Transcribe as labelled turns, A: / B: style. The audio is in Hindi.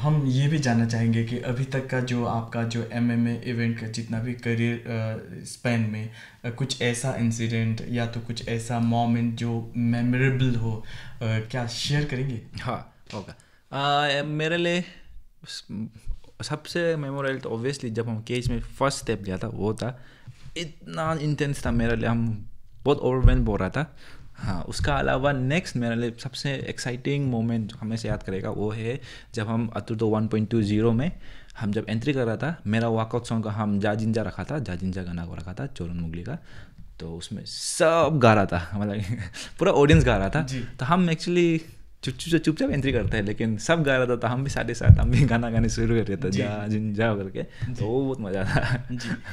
A: हम ये भी जानना चाहेंगे कि अभी तक का जो आपका जो एम एम इवेंट का जितना भी करियर स्पेन में आ, कुछ ऐसा इंसिडेंट या तो कुछ ऐसा मोमेंट जो मेमोरेबल हो आ, क्या शेयर करेंगे
B: हाँ होगा मेरे लिए सबसे मेमोरेबल तो ऑब्वियसली जब हम केज में फर्स्ट स्टेप लिया था वो था इतना इंटेंस था मेरे लिए हम बहुत ओवरवेल्म हो रहा था हाँ उसका अलावा नेक्स्ट मेरे लिए सबसे एक्साइटिंग मोमेंट हमें से याद करेगा वो है जब हम अतुर्दो वन पॉइंट टू जीरो में हम जब एंट्री कर रहा था मेरा वॉकआउट सॉन्ग का हम जा जिंजा रखा था जा जिंजा गाना को रखा था चोरन मुगली का तो उसमें सब गा रहा था मतलब पूरा ऑडियंस गा रहा था तो हम एक्चुअली चुप चुप चुपचाप एंट्री करते हैं लेकिन सब गा रहा था तो हम भी साढ़े साथ हम भी गाना गाने शुरू कर रहे थे जा जिंजा करके तो वो बहुत मज़ा आता